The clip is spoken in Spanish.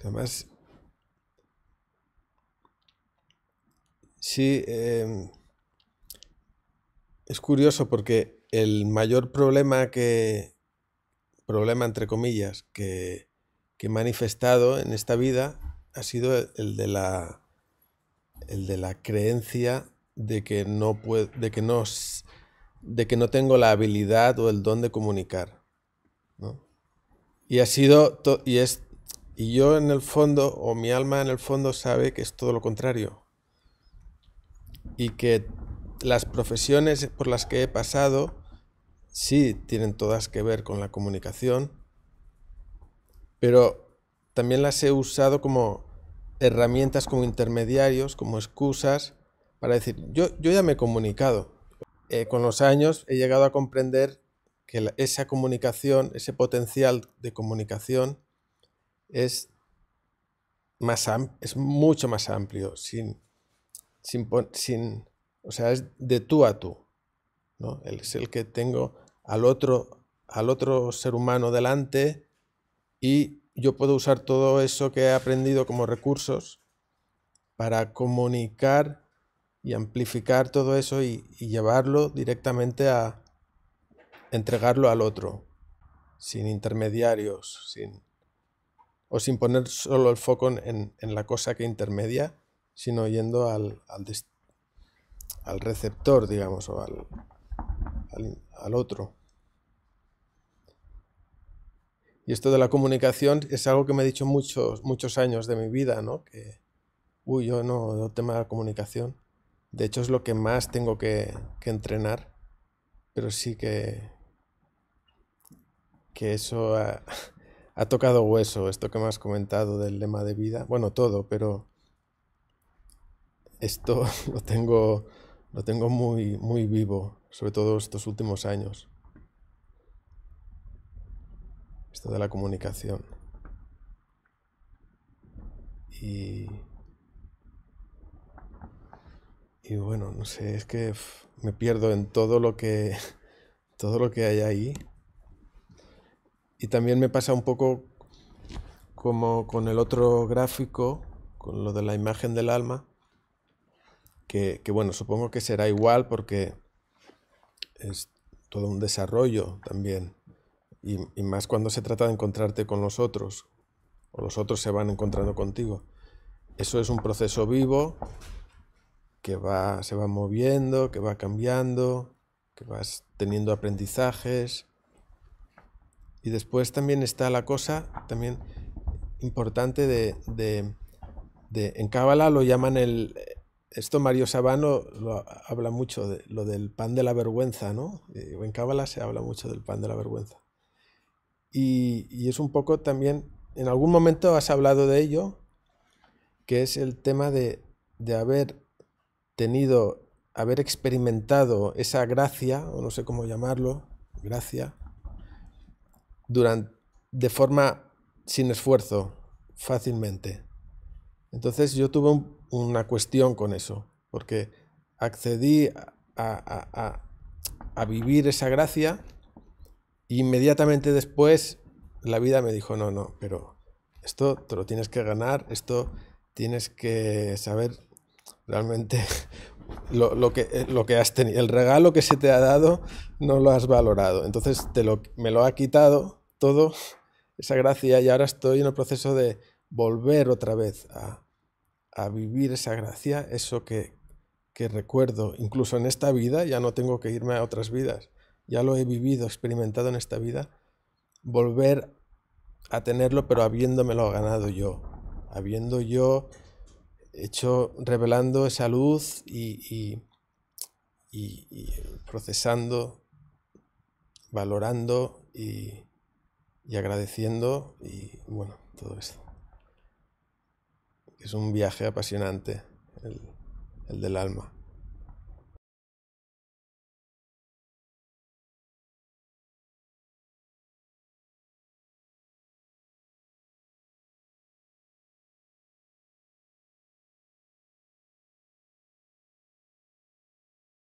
Además, sí, em, es curioso porque el mayor problema que, problema entre comillas, que, he manifestado en esta vida ha sido el de la, el de la creencia de que no puede de que no, de que no tengo la habilidad o el don de comunicar. Y ha sido, y es y yo en el fondo, o mi alma en el fondo sabe que es todo lo contrario. Y que las profesiones por las que he pasado sí tienen todas que ver con la comunicación, pero también las he usado como herramientas, como intermediarios, como excusas para decir, yo, yo ya me he comunicado. Eh, con los años he llegado a comprender que esa comunicación, ese potencial de comunicación, es, más es mucho más amplio, sin, sin, o sea, es de tú a tú. ¿no? Es el que tengo al otro, al otro ser humano delante y yo puedo usar todo eso que he aprendido como recursos para comunicar y amplificar todo eso y, y llevarlo directamente a entregarlo al otro, sin intermediarios, sin, o sin poner solo el foco en, la cosa que intermedia, sino yendo al, al, receptor, digamos, o al, al, otro. Y esto de la comunicación es algo que me he dicho muchos, muchos años de mi vida, ¿no? Que, uy, yo no, el tema de la comunicación. De hecho, es lo que más tengo que, entrenar. Pero sí que. que eso. ha tocado hueso esto que me has comentado del lema de vida. Bueno, todo, pero esto lo tengo, lo tengo muy, muy vivo, sobre todo estos últimos años. Esto de la comunicación. Y, y bueno, no sé, es que me pierdo en todo lo que todo lo que hay ahí y también me pasa un poco como con el otro gráfico, con lo de la imagen del alma, que, bueno, supongo que será igual porque es todo un desarrollo también, y, más cuando se trata de encontrarte con los otros, o los otros se van encontrando contigo. Eso es un proceso vivo que va, se va moviendo, que va cambiando, que vas teniendo aprendizajes, y después también está la cosa también importante de, en Cábala lo llaman el esto Mario Sabano lo habla mucho de lo del pan de la vergüenza, ¿no? Eh, en Cábala se habla mucho del pan de la vergüenza. Y, es un poco también, en algún momento has hablado de ello, que es el tema de, de haber tenido, haber experimentado esa gracia, o no sé cómo llamarlo, gracia, durante, de forma sin esfuerzo, fácilmente. Entonces yo tuve una cuestión con eso, porque accedí a, a, a, vivir esa gracia e inmediatamente después la vida me dijo, no, no, pero esto te lo tienes que ganar, esto tienes que saber realmente lo, que, eh, lo que has tenido, el regalo que se te ha dado no lo has valorado. Entonces te lo, me lo ha quitado todo esa gracia y ahora estoy en el proceso de volver otra vez a, vivir esa gracia, eso que, recuerdo, incluso en esta vida, ya no tengo que irme a otras vidas, ya lo he vivido, experimentado en esta vida, volver a tenerlo, pero habiéndomelo ganado yo, habiendo yo hecho, revelando esa luz y procesando, valorando y y agradeciendo y bueno, todo esto. Es un viaje apasionante, el, el del alma.